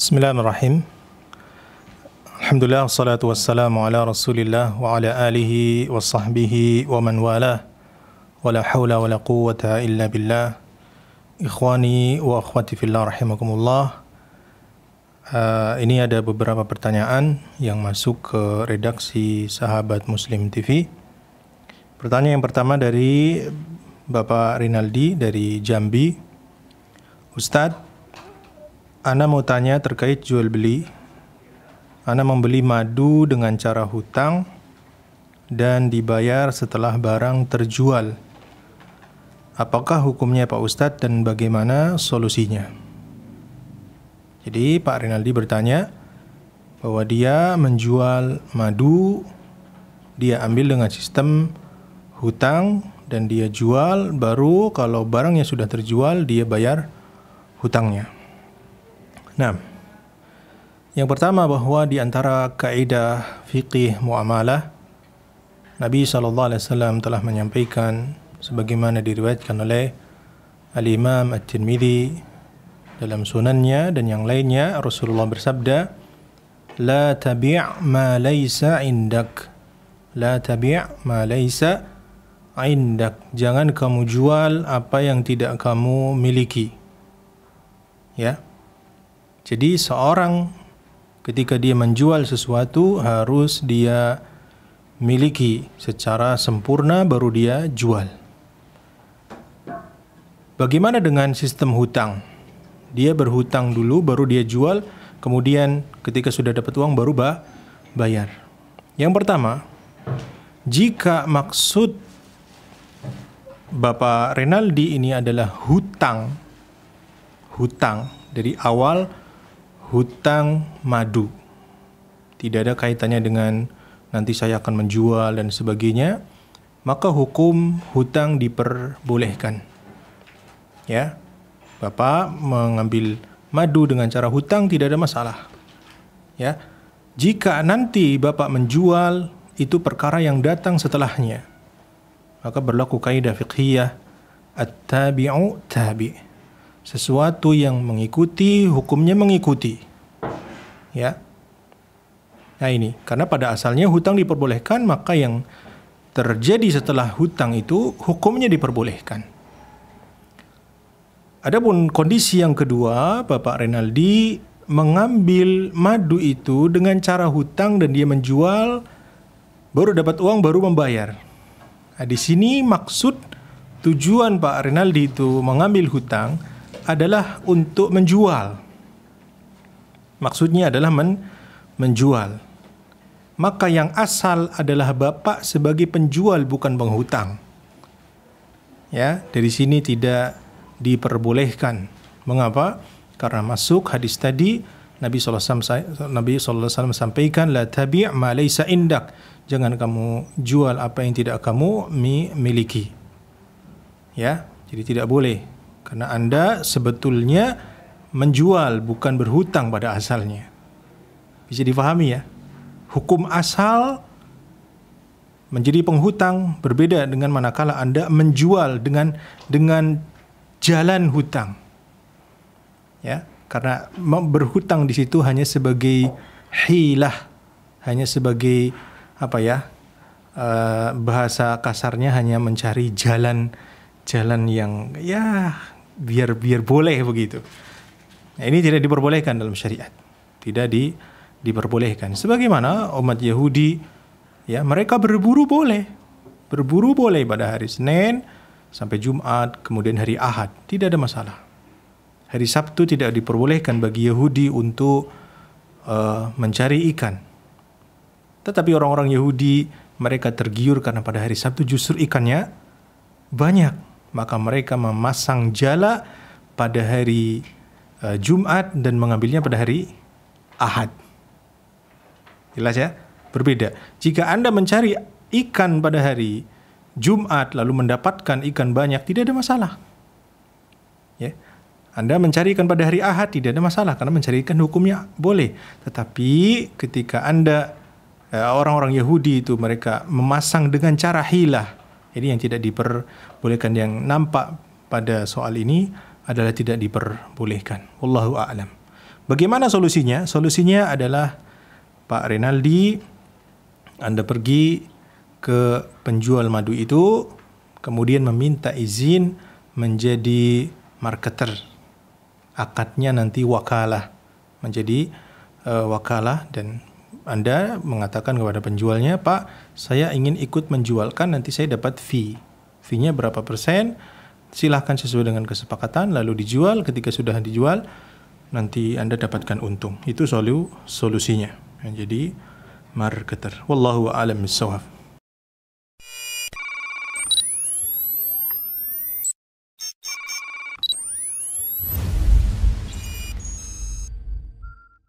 Bismillahirrahmanirrahim. Alhamdulillah salatu wassalamu ala Rasulillah wa ala alihi wa sahbihi wa man wala. wa la hawla wa la quwwata illa billah. Ikhwani wa akhwati fillah rahimakumullah. Uh, ini ada beberapa pertanyaan yang masuk ke redaksi Sahabat Muslim TV. Pertanyaan yang pertama dari Bapak Rinaldi dari Jambi. Ustadz, Ana mau tanya terkait jual beli. Ana membeli madu dengan cara hutang dan dibayar setelah barang terjual. Apakah hukumnya Pak Ustadz dan bagaimana solusinya? Jadi Pak Rinaldi bertanya bahwa dia menjual madu, dia ambil dengan sistem hutang dan dia jual baru kalau barangnya sudah terjual dia bayar hutangnya. Nah, yang pertama bahwa di antara kaidah fikih muamalah Nabi sallallahu alaihi wasallam telah menyampaikan sebagaimana diriwayatkan oleh Al-Imam At-Tirmidzi dalam sunannya dan yang lainnya Rasulullah bersabda la tabi' ma laysa indak la tabi' ma laysa indak jangan kamu jual apa yang tidak kamu miliki ya jadi seorang ketika dia menjual sesuatu harus dia miliki secara sempurna baru dia jual. Bagaimana dengan sistem hutang? Dia berhutang dulu baru dia jual, kemudian ketika sudah dapat uang baru bah, bayar. Yang pertama, jika maksud Bapak Renaldi ini adalah hutang, hutang dari awal hutang madu. Tidak ada kaitannya dengan nanti saya akan menjual dan sebagainya, maka hukum hutang diperbolehkan. Ya. Bapak mengambil madu dengan cara hutang tidak ada masalah. Ya. Jika nanti Bapak menjual itu perkara yang datang setelahnya. Maka berlaku kaidah fiqhiyah at-tabi'u tabi' sesuatu yang mengikuti hukumnya mengikuti. Ya. Nah ini, karena pada asalnya hutang diperbolehkan, maka yang terjadi setelah hutang itu hukumnya diperbolehkan. Adapun kondisi yang kedua, Bapak Renaldi mengambil madu itu dengan cara hutang dan dia menjual baru dapat uang baru membayar. Nah, di sini maksud tujuan Pak Renaldi itu mengambil hutang adalah untuk menjual. Maksudnya adalah men menjual. Maka yang asal adalah bapak sebagai penjual bukan penghutang. Ya, dari sini tidak diperbolehkan. Mengapa? Karena masuk hadis tadi Nabi SAW, Alaihi Wasallam sampaikan la tabi' ma laysa indak. Jangan kamu jual apa yang tidak kamu miliki. Ya, jadi tidak boleh. Karena Anda sebetulnya menjual bukan berhutang pada asalnya. Bisa difahami ya? Hukum asal menjadi penghutang berbeda dengan manakala Anda menjual dengan dengan jalan hutang. Ya, karena berhutang di situ hanya sebagai hilah, hanya sebagai apa ya? Eh, bahasa kasarnya hanya mencari jalan jalan yang ya biar biar boleh begitu. Nah, ini tidak diperbolehkan dalam syariat. Tidak di diperbolehkan. Sebagaimana umat Yahudi ya mereka berburu boleh. Berburu boleh pada hari Senin sampai Jumat, kemudian hari Ahad, tidak ada masalah. Hari Sabtu tidak diperbolehkan bagi Yahudi untuk uh, mencari ikan. Tetapi orang-orang Yahudi mereka tergiur karena pada hari Sabtu justru ikannya banyak maka mereka memasang jala pada hari uh, Jumat dan mengambilnya pada hari Ahad. Jelas ya? Berbeda. Jika Anda mencari ikan pada hari Jumat lalu mendapatkan ikan banyak, tidak ada masalah. Ya. Anda mencari ikan pada hari Ahad tidak ada masalah karena mencari ikan hukumnya boleh. Tetapi ketika Anda e, orang-orang Yahudi itu mereka memasang dengan cara hilah jadi yang tidak diperbolehkan yang nampak pada soal ini adalah tidak diperbolehkan. Wallahu a'lam. Bagaimana solusinya? Solusinya adalah Pak Renaldi Anda pergi ke penjual madu itu kemudian meminta izin menjadi marketer. Akadnya nanti wakalah menjadi uh, wakalah dan anda mengatakan kepada penjualnya, Pak, saya ingin ikut menjualkan, nanti saya dapat fee. Fee-nya berapa persen? Silahkan sesuai dengan kesepakatan, lalu dijual. Ketika sudah dijual, nanti Anda dapatkan untung. Itu solu solusinya. Jadi, marketer. Wallahu a'lam